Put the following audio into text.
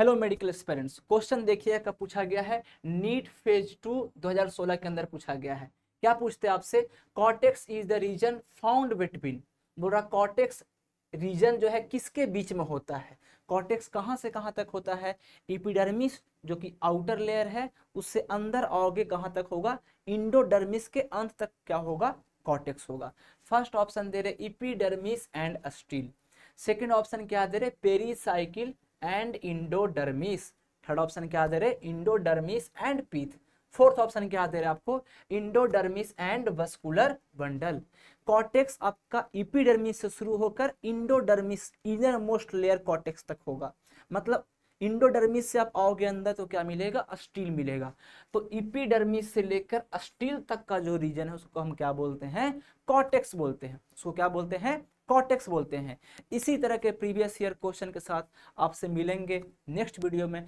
hello medical एक्सपेरेंट्स question देखिए का पूछा गया है नीट फेज टू 2016 के अंदर पूछा गया है क्या पूछते हैं आपसे cortex is the region found between बोल रहा कॉटेक्स रीजन जो है किसके बीच में होता है कॉटेक्स कहाँ से कहाँ तक होता है इपिडर्मिस जो कि आउटर लेयर है उससे अंदर आगे कहाँ तक होगा इंडोडर्मिस के अंत तक क्या होगा कॉटेक्स होगा फर्स्ट ऑप्शन दे रहे epidermis and stele second option क्या दे रहे pericycle and endodermis third option क्या दे रहे endodermis and pith fourth option क्या दे रहे आपको endodermis and vascular bundle cortex आपका इपीडर्मिस से शुरू होकर endodermis innermost layer cortex तक होगा मतलब इंडोडर्मिस से आप आओगे अंदर तो क्या मिलेगा स्टील मिलेगा तो इपीडर्मिस से लेकर स्टील तक का जो रीजन है उसको हम क्या बोलते हैं कॉटेक्स बोलते हैं उसको क्या बोलते हैं कॉटेक्स बोलते हैं इसी तरह के प्रीवियस ईयर क्वेश्चन के साथ आपसे मिलेंगे नेक्स्ट वीडियो में